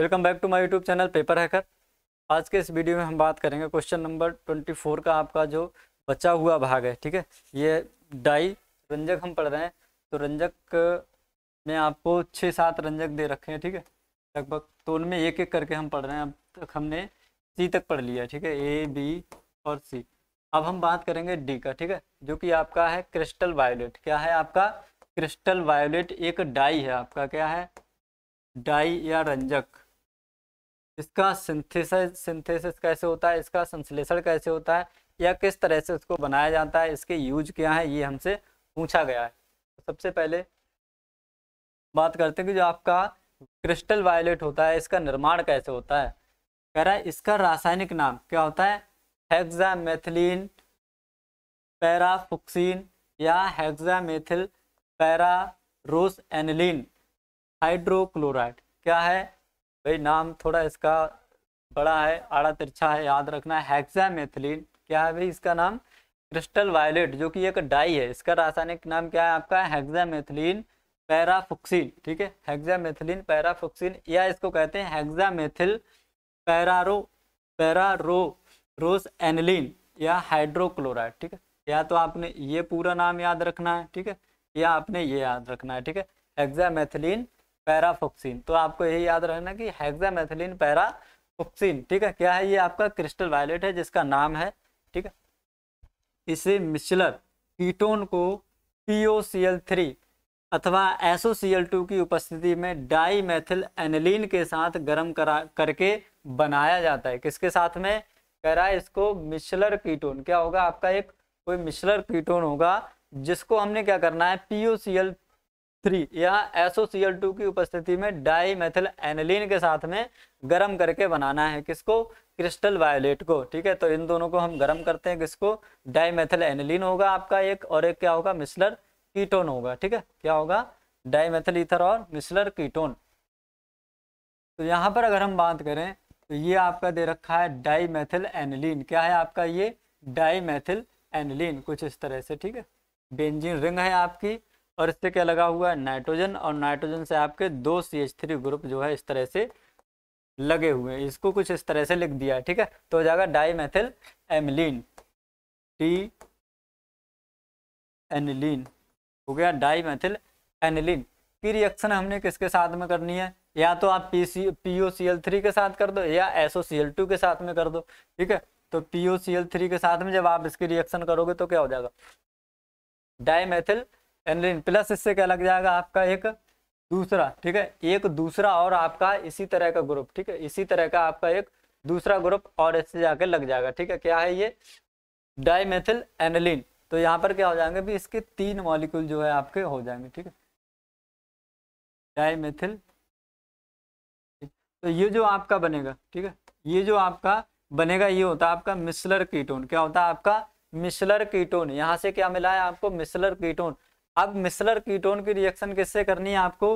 welcome back to my YouTube channel paper hacker आज के इस वीडियो में हम बात करेंगे क्वेश्चन नंबर ट्वेंटी फोर का आपका जो बचा हुआ भाग है ठीक है ये डाई रंजक हम पढ़ रहे हैं तो रंजक में आपको छः सात रंजक दे रखे हैं ठीक है लगभग तो उनमें एक एक करके हम पढ़ रहे हैं अब तक हमने सी तक पढ़ लिया ठीक है ए बी और सी अब हम बात करेंगे डी का ठीक है जो कि आपका है क्रिस्टल वायोलेट क्या है आपका क्रिस्टल वायोलेट एक डाई है आपका क्या है डाई या रंजक इसका सिंथेसिस सिंथेसिस कैसे होता है इसका संश्लेषण कैसे होता है या किस तरह से उसको बनाया जाता है इसके यूज क्या है ये हमसे पूछा गया है तो सबसे पहले बात करते हैं कि जो आपका क्रिस्टल वायलेट होता है इसका निर्माण कैसे होता है कह रहा है इसका रासायनिक नाम क्या होता है हेक्सामेथिलीन पैराफुक्सिन या पैरा पैरारोस एनलिन हाइड्रोक्लोराइड क्या है भाई नाम थोड़ा इसका बड़ा है आड़ा तिरछा है याद रखना है हेक्सामेथिलीन क्या है भाई इसका नाम क्रिस्टल वायलेट जो कि एक डाई है इसका रासायनिक नाम क्या है आपका हेक्सामेथिलीन पैराफुक्सिन ठीक है हेक्सामेथिलीन पैराफुक्सिन या इसको कहते हैं हेक्सामेथिल पैरारो पैरारो रोस एनलिन या हाइड्रोक्लोराइड ठीक है या तो आपने ये पूरा नाम याद रखना है ठीक है या आपने ये याद रखना है ठीक है हेक्सामेथिलीन पैराफोक्सिन तो आपको यही याद रहना कि हेक्सामेथिलीन पैराफोक्सिन ठीक है क्या है ये आपका क्रिस्टल वायलेट है जिसका नाम है ठीक है इसे मिश्लर कीटोन को पी अथवा एसओसीएल2 की उपस्थिति में डाई मैथिल एनिलीन के साथ गर्म करा करके बनाया जाता है किसके साथ में कह रहा है इसको मिश्लर कीटोन क्या होगा आपका एक कोई मिश्लर कीटोन होगा जिसको हमने क्या करना है पीओसीएल थ्री यह एसोसीएल टू की उपस्थिति में डाई मेथिल एनलिन के साथ में गर्म करके बनाना है किसको क्रिस्टल वायोलेट को ठीक है तो इन दोनों को हम गर्म करते हैं किसको डाई मेथिल एनिलीन होगा आपका एक और एक क्या होगा मिसलर कीटोन होगा ठीक है क्या होगा डाई मेथिल ईथर और मिसलर कीटोन तो यहाँ पर अगर हम बात करें तो ये आपका दे रखा है डाई मेथिल एनलिन क्या है आपका ये डाई मेथिल एनिलीन कुछ इस तरह से ठीक है बेंजीन रिंग है आपकी और इससे क्या लगा हुआ है नाइट्रोजन और नाइट्रोजन से आपके दो सी एच थ्री ग्रुप जो है इस तरह से लगे हुए हैं इसको कुछ इस तरह से लिख दिया है ठीक है तो हो जाएगा डाईमेथिल एमलिन टी एनिलीन हो गया डाईमेथिल एनिलीन की रिएक्शन हमने किसके साथ में करनी है या तो आप P C P O C L three के साथ कर दो या S O C L two के साथ में कर दो ठीक है तो P O C L three के साथ में जब आप इसकी रिएक्शन करोगे तो क्या हो जाएगा डाईमेथिल एनलिन प्लस इससे क्या लग जाएगा आपका एक दूसरा ठीक है एक दूसरा और आपका इसी तरह का ग्रुप ठीक है इसी तरह का आपका एक दूसरा ग्रुप और इससे जाके लग जाएगा ठीक है क्या है ये डाईमेथिल एनलिन तो यहाँ पर क्या हो जाएंगे भी इसके तीन मॉलिक्यूल जो है आपके हो जाएंगे ठीक है डाईमेथिल तो ये जो आपका बनेगा ठीक है ये जो आपका बनेगा ये होता है आपका मिसलर कीटोन क्या होता है आपका मिसलर कीटोन यहाँ से क्या मिला है आपको मिसलर कीटोन अब मिसलर कीटोन की रिएक्शन किससे करनी है आपको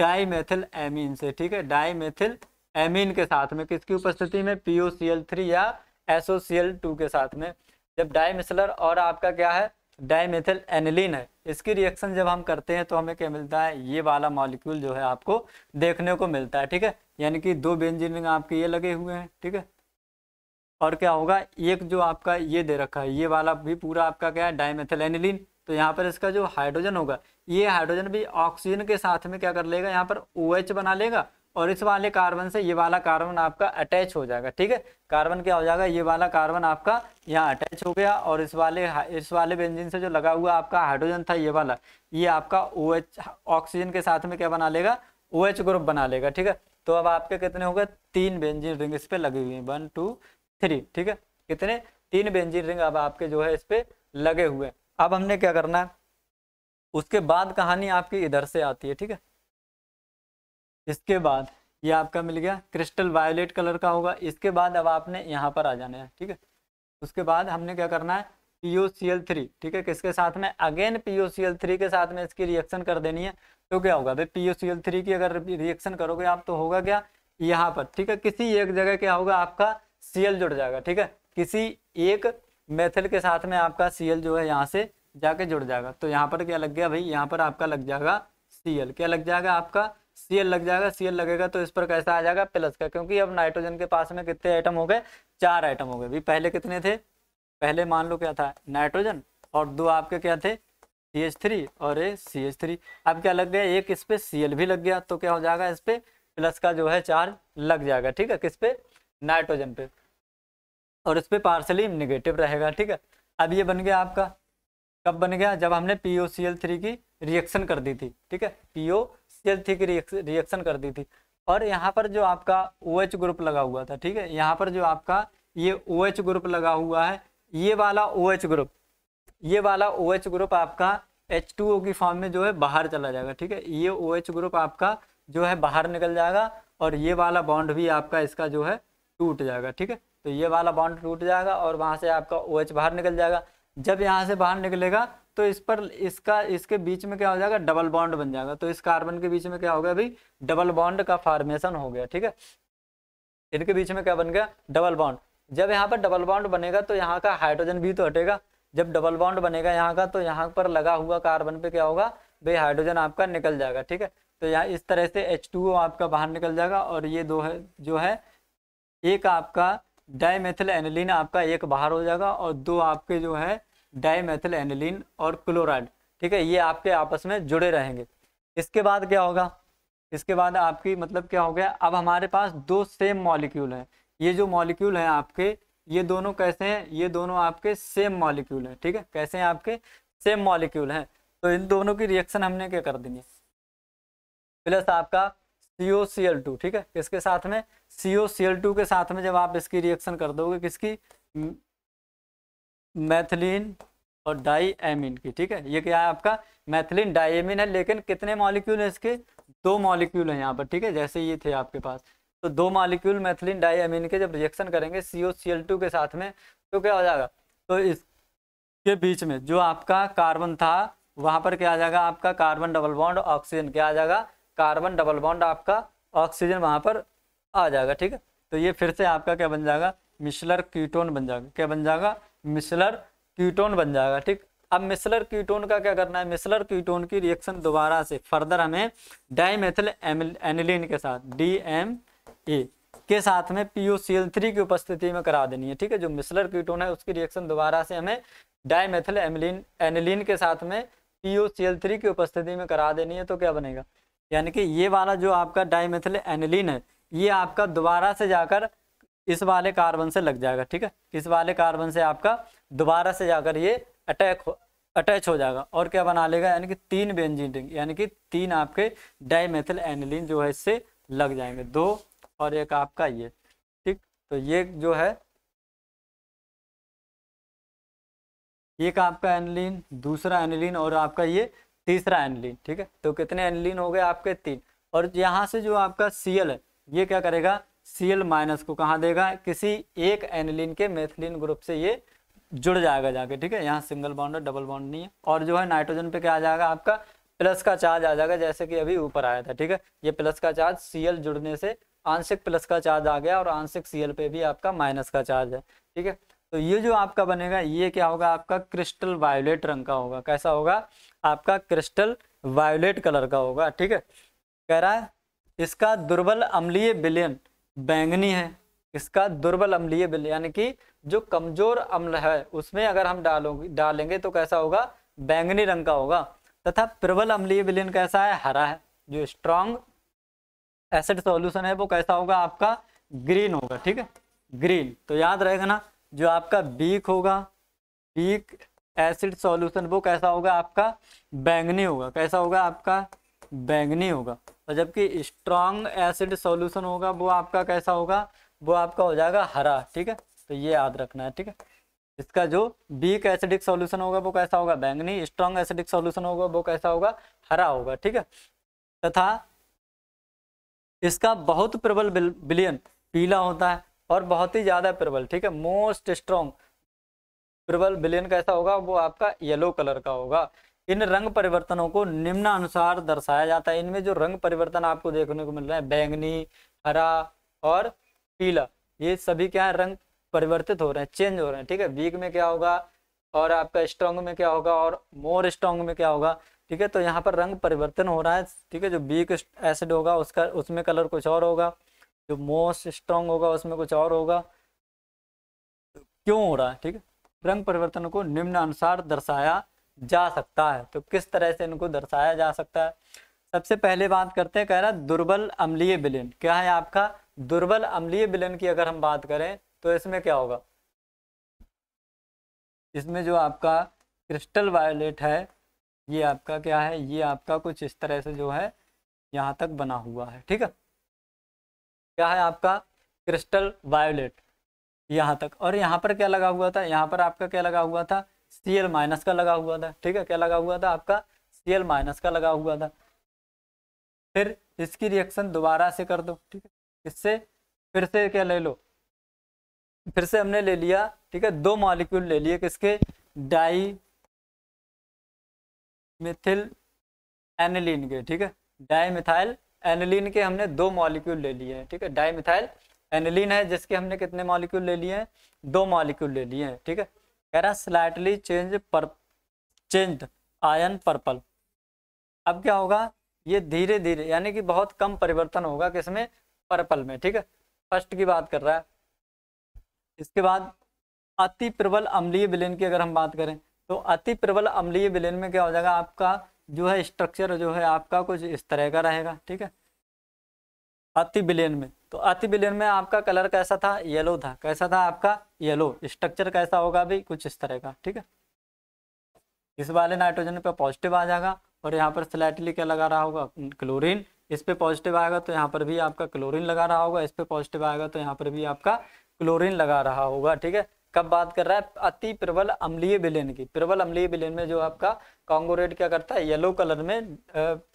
डाईमेथिल एमीन से ठीक है मेथिल एमीन के साथ में किसकी उपस्थिति में पीओसीएल या एसओसीएल के साथ में जब मिसलर और आपका क्या है मेथिल एनिलीन है इसकी रिएक्शन जब हम करते हैं तो हमें क्या मिलता है ये वाला मॉलिक्यूल जो है आपको देखने को मिलता है ठीक है यानी कि दो बेंजीन आपके ये लगे हुए हैं ठीक है और क्या होगा एक जो आपका ये दे रखा है ये वाला भी पूरा आपका क्या है डाईमेथिल एनिलीन तो यहाँ पर इसका जो हाइड्रोजन होगा ये हाइड्रोजन भी ऑक्सीजन के साथ में क्या कर लेगा यहाँ पर ओ OH बना लेगा और इस वाले कार्बन से ये वाला कार्बन आपका अटैच हो जाएगा ठीक है कार्बन क्या हो जाएगा ये वाला कार्बन आपका यहाँ अटैच हो गया और इस वाले इस वाले बेंजिन से जो लगा हुआ आपका हाइड्रोजन था ये वाला ये आपका ओ OH, ऑक्सीजन के साथ में क्या बना लेगा ओ OH ग्रुप बना लेगा ठीक है तो अब आपके कितने हो गए तीन बेंजिन रिंग इस पर लगी हुई है वन टू थ्री ठीक है कितने तीन बेंजिन रिंग अब आपके जो है इस पर लगे हुए हैं अब हमने क्या करना है उसके बाद कहानी आपकी इधर से आती है ठीक है इसके बाद ये आपका मिल गया क्रिस्टल वायोलेट कलर का होगा इसके बाद अब आपने यहाँ पर आ जाना है ठीक है उसके बाद हमने क्या करना है P O C L three ठीक है किसके साथ में again P O C L three के साथ में इसकी रिएक्शन कर देनी है तो क्या होगा भाई P O C L three की अगर रिएक्शन करोगे आप तो होगा क्या यहाँ पर ठीक है किसी एक जगह क्या होगा आपका सी एल जुड़ जाएगा ठीक है किसी एक मेथल के साथ में आपका सी जो है यहाँ से जाके जुड़ जाएगा तो यहाँ पर क्या लग गया भाई यहाँ पर आपका लग जाएगा सी क्या लग जाएगा आपका सी लग जाएगा सी लगेगा तो इस पर कैसा आ जाएगा प्लस का क्योंकि अब नाइट्रोजन के पास में कितने आइटम हो गए चार आइटम हो गए भाई पहले कितने थे पहले मान लो क्या था नाइट्रोजन और दो आपके क्या थे सी एच थ्री और ए सी एच थ्री अब क्या लग गया एक इस पे सी एल भी लग गया तो क्या हो जाएगा इस पे प्लस का जो है चार्ज लग जाएगा ठीक है किस पे नाइट्रोजन पे और इस पर पार्सली निगेटिव रहेगा ठीक है अब ये बन गया आपका कब बन गया जब हमने P O C L three की रिएक्शन कर दी थी ठीक है P O C L three की रिएक्शन कर दी थी और यहाँ पर जो आपका ओ OH ग्रुप लगा हुआ था ठीक है यहाँ पर जो आपका ये ओ OH ग्रुप लगा हुआ है ये वाला ओ OH ग्रुप ये वाला ओ OH ग्रुप आपका एच टू ओ की फॉर्म में जो है बाहर चला जाएगा ठीक है ये ओ OH ग्रुप आपका जो है बाहर निकल जाएगा और ये वाला बॉन्ड भी आपका इसका जो है टूट जाएगा ठीक है तो ये वाला बॉन्ड टूट जाएगा और वहाँ से आपका ओ OH बाहर निकल जाएगा जब यहाँ से बाहर निकलेगा तो इस पर इसका इसके बीच में क्या हो जाएगा डबल बॉन्ड बन जाएगा तो इस कार्बन के बीच में क्या हो गया भाई डबल बॉन्ड का फॉर्मेशन हो गया ठीक है इनके बीच में क्या बन गया डबल बॉन्ड जब यहाँ पर डबल बॉन्ड बनेगा तो यहाँ का हाइड्रोजन भी तो हटेगा जब डबल बॉन्ड बनेगा यहाँ का तो यहाँ पर लगा हुआ कार्बन पे क्या होगा भाई हाइड्रोजन आपका निकल जाएगा ठीक है तो यहाँ इस तरह से एच आपका बाहर निकल जाएगा और ये दो है जो है एक आपका मेथल एनिलीन आपका एक बाहर हो जाएगा और दो आपके जो है मेथल एनिलीन और क्लोराइड ठीक है ये आपके आपस में जुड़े रहेंगे इसके बाद क्या होगा इसके बाद आपकी मतलब क्या हो गया अब हमारे पास दो सेम मॉलिक्यूल हैं ये जो मॉलिक्यूल हैं आपके ये दोनों कैसे हैं ये दोनों आपके सेम मॉलिक्यूल हैं ठीक है कैसे हैं आपके सेम मॉलिक्यूल हैं तो इन दोनों की रिएक्शन हमने क्या कर है प्लस आपका टू ठीक है किसके साथ में टू के साथ में जब आप इसकी रिएक्शन कर दोगे किसकी मैथिलीन और डाई एमिन की ठीक है ये क्या है आपका मैथिलीन डाई एमिन है लेकिन कितने मॉलिक्यूल हैं इसके दो मॉलिक्यूल हैं यहाँ पर ठीक है जैसे ये थे आपके पास तो दो मॉलिक्यूल मैथिलीन डाई एमिन के जब रिएक्शन करेंगे सी एल टू के साथ में तो क्या हो जाएगा तो इसके बीच में जो आपका कार्बन था वहाँ पर क्या आ जाएगा आपका कार्बन डबल बॉन्ड ऑक्सीजन क्या आ जाएगा कार्बन डबल बॉन्ड आपका ऑक्सीजन वहाँ पर आ जाएगा ठीक है तो ये फिर से आपका क्या बन जाएगा मिसलर कीटोन बन जाएगा क्या बन जाएगा मिसलर कीटोन बन जाएगा ठीक अब मिसलर कीटोन का क्या करना है मिसलर कीटोन की रिएक्शन दोबारा से फर्दर हमें डाईमेथल एनिलीन के साथ डी एम ए के साथ में पी थ्री की उपस्थिति में करा देनी है ठीक है जो मिसलर कीटोन है उसकी रिएक्शन दोबारा से हमें डाईमेथिल एमिलीन एनिलीन के साथ में पी थ्री की उपस्थिति में करा देनी है तो क्या बनेगा यानी कि ये वाला जो आपका डाईमेथिल एनिलीन है ये आपका दोबारा से जाकर इस वाले कार्बन से लग जाएगा ठीक है इस वाले कार्बन से आपका दोबारा से जाकर ये अटैक हो अटैच हो जाएगा और क्या बना लेगा यानी कि तीन बेंजीन रिंग यानी कि तीन आपके डाईमेथिल एनिलीन जो है इससे लग जाएंगे दो और एक आपका ये ठीक तो ये जो है एक आपका एनिलीन दूसरा एनिलीन और आपका ये तीसरा एनलिन ठीक है तो कितने एनलिन हो गए आपके तीन और यहाँ से जो आपका सीएल है ये क्या करेगा सीएल माइनस को कहाँ देगा किसी एक एनलिन के मेथिलीन ग्रुप से ये जुड़ जाएगा जाके ठीक है यहाँ सिंगल बाउंड है डबल बाउंड नहीं है और जो है नाइट्रोजन पे क्या आ जाएगा आपका प्लस का चार्ज आ जाएगा जैसे कि अभी ऊपर आया था ठीक है ये प्लस का चार्ज सीएल जुड़ने से आंशिक प्लस का चार्ज आ गया और आंशिक सीएल पे भी आपका माइनस का चार्ज है ठीक है तो ये जो आपका बनेगा ये क्या होगा आपका क्रिस्टल वायोलेट रंग का होगा कैसा होगा आपका क्रिस्टल वायोलेट कलर का होगा ठीक है कह रहा है इसका दुर्बल अम्लीय विलयन बैंगनी है इसका दुर्बल अम्लीय बिलियन यानी कि जो कमजोर अम्ल है उसमें अगर हम डालोगे डालेंगे तो कैसा होगा बैंगनी रंग का होगा तथा प्रबल अम्लीय विलयन कैसा है हरा है जो स्ट्रांग एसिड सॉल्यूशन है वो कैसा होगा आपका ग्रीन होगा ठीक है ग्रीन तो याद रहेगा ना जो आपका बीक होगा बीक एसिड सॉल्यूशन वो कैसा होगा आपका बैंगनी होगा कैसा होगा आपका बैंगनी होगा और जबकि स्ट्रॉन्ग एसिड सॉल्यूशन होगा वो आपका कैसा होगा वो आपका हो जाएगा हरा ठीक है तो ये याद रखना है ठीक है इसका जो बीक एसिडिक सॉल्यूशन होगा वो कैसा होगा बैंगनी स्ट्रॉन्ग एसिडिक सॉल्यूशन होगा वो कैसा होगा हरा होगा ठीक है तथा इसका बहुत प्रबल बिलियन पीला होता है और बहुत ही ज़्यादा प्रबल ठीक है मोस्ट स्ट्रॉन्ग प्रबल बिलियन कैसा होगा वो आपका येलो कलर का होगा इन रंग परिवर्तनों को निम्नानुसार दर्शाया जाता है इनमें जो रंग परिवर्तन आपको देखने को मिल रहा है बैंगनी हरा और पीला ये सभी क्या है रंग परिवर्तित हो रहे हैं चेंज हो रहे हैं ठीक है वीक में क्या होगा और आपका स्ट्रांग में क्या होगा और मोर स्ट्रांग में क्या होगा ठीक है तो यहाँ पर रंग परिवर्तन हो रहा है ठीक है जो वीक एसिड होगा उसका उसमें कलर कुछ और होगा जो मोस्ट स्ट्रांग होगा उसमें कुछ और होगा क्यों हो रहा है ठीक है रंग परिवर्तन को निम्न अनुसार दर्शाया जा सकता है तो किस तरह से इनको दर्शाया जा सकता है सबसे पहले बात करते हैं कह रहा है दुर्बल अम्लीय विलियन क्या है आपका दुर्बल अम्लीय विलियन की अगर हम बात करें तो इसमें क्या होगा इसमें जो आपका क्रिस्टल वायोलेट है ये आपका क्या है ये आपका कुछ इस तरह से जो है यहाँ तक बना हुआ है ठीक है क्या है आपका क्रिस्टल वायोलेट यहाँ तक और यहाँ पर क्या लगा हुआ था यहाँ पर आपका क्या लगा हुआ था सी एल माइनस का लगा हुआ था ठीक है क्या लगा हुआ था आपका सी एल माइनस का लगा हुआ था फिर इसकी रिएक्शन दोबारा से कर दो ठीक है इससे फिर से क्या ले लो फिर से हमने ले लिया ठीक है दो मॉलिक्यूल ले लिए किसके डाई मिथिल एनिलीन के ठीक है डाई मिथाइल एनलिन के हमने दो मॉलिक्यूल ले लिए हैं ठीक है डाईमिथाइल एनलिन है जिसके हमने कितने मॉलिक्यूल ले लिए हैं दो मॉलिक्यूल ले लिए हैं ठीक है कह रहा स्लाइटली चेंज पर चेंज आयन पर्पल अब क्या होगा ये धीरे धीरे यानी कि बहुत कम परिवर्तन होगा किसमें पर्पल में ठीक है फर्स्ट की बात कर रहा है इसके बाद अति प्रबल अम्लीय विलयन की अगर हम बात करें तो अति प्रबल अम्लीय विलयन में क्या हो जाएगा आपका जो है स्ट्रक्चर जो है आपका कुछ इस तरह का रहेगा ठीक है अति बिलियन में तो अति बिलियन में आपका कलर कैसा था येलो था कैसा था आपका येलो स्ट्रक्चर कैसा होगा भी कुछ इस तरह का ठीक है इस वाले नाइट्रोजन पे पॉजिटिव आ जाएगा और यहाँ पर स्लाइटली क्या लगा रहा होगा क्लोरीन इस पे पॉजिटिव आएगा तो यहाँ पर भी आपका क्लोरीन लगा रहा होगा इस पे पॉजिटिव आएगा तो यहाँ पर भी आपका क्लोरीन लगा रहा होगा ठीक है कब बात कर रहा है अति प्रबल अम्लीय विलेन की प्रबल अम्लीय विलेन में जो आपका कॉन्गोरेट क्या करता है येलो कलर में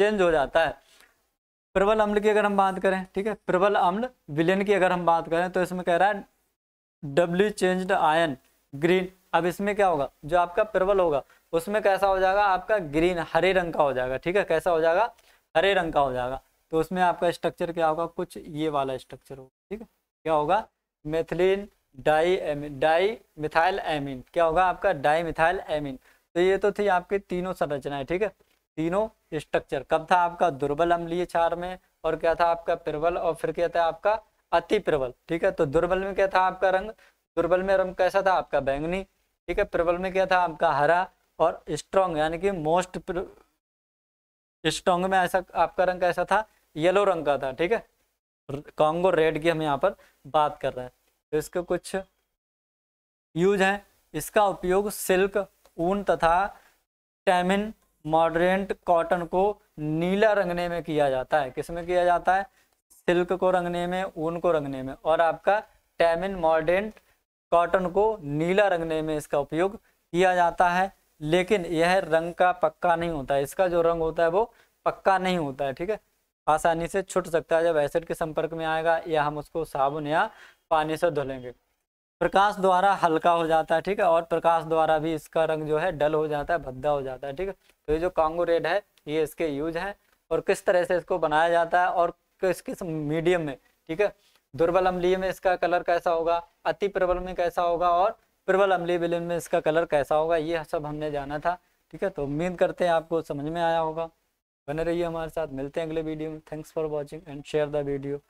चेंज हो जाता है प्रबल अम्ल की अगर हम बात करें ठीक है प्रबल अम्ल विलेन की अगर हम बात करें तो इसमें कह रहा है डब्ल्यू चेंज्ड आयन ग्रीन अब इसमें क्या होगा जो आपका प्रबल होगा उसमें कैसा हो जाएगा आपका ग्रीन हरे रंग का हो जाएगा ठीक है कैसा हो जाएगा हरे रंग का हो जाएगा तो उसमें आपका स्ट्रक्चर क्या होगा कुछ ये वाला स्ट्रक्चर होगा ठीक है क्या होगा methylene diamine dimethylamine क्या होगा आपका डाई मिथाइल एमिन तो ये तो थी आपके तीनों संरचनाएं ठीक है तीनों स्ट्रक्चर कब था आपका दुर्बल अम्लीय क्षार में और क्या था आपका प्रबल और फिर क्या था आपका अति प्रबल ठीक है तो दुर्बल में क्या था आपका रंग दुर्बल में रंग कैसा था आपका बैंगनी ठीक है प्रबल में क्या था आपका हरा और स्ट्रॉन्ग यानी कि मोस्ट स्ट्रॉन्ग में ऐसा आपका रंग कैसा था येलो रंग का था ठीक है कॉन्गो रेड की हम यहाँ पर बात कर रहे हैं तो इसके कुछ यूज हैं इसका उपयोग सिल्क ऊन तथा टैमिन मॉडरेंट कॉटन को नीला रंगने में किया जाता है किसमें किया जाता है सिल्क को रंगने में ऊन को रंगने में और आपका टैमिन मॉडरेंट कॉटन को नीला रंगने में इसका उपयोग किया जाता है लेकिन यह रंग का पक्का नहीं होता है इसका जो रंग होता है वो पक्का नहीं होता है ठीक है आसानी से छुट सकता है जब एसिड के संपर्क में आएगा या हम उसको साबुन या पानी से धुलेंगे प्रकाश द्वारा हल्का हो जाता है ठीक है और प्रकाश द्वारा भी इसका रंग जो है डल हो जाता है भद्दा हो जाता है ठीक है तो ये जो कांगो रेड है ये इसके यूज है और किस तरह से इसको बनाया जाता है और किस किस मीडियम में ठीक है दुर्बल अम्लीय में इसका कलर कैसा होगा अति प्रबल में कैसा होगा और प्रबल अम्लीय विलीन में इसका कलर कैसा होगा ये सब हमने जाना था ठीक है तो उम्मीद करते हैं आपको समझ में आया होगा बने रहिए हमारे साथ मिलते हैं अगले वीडियो में thanks for watching and share the video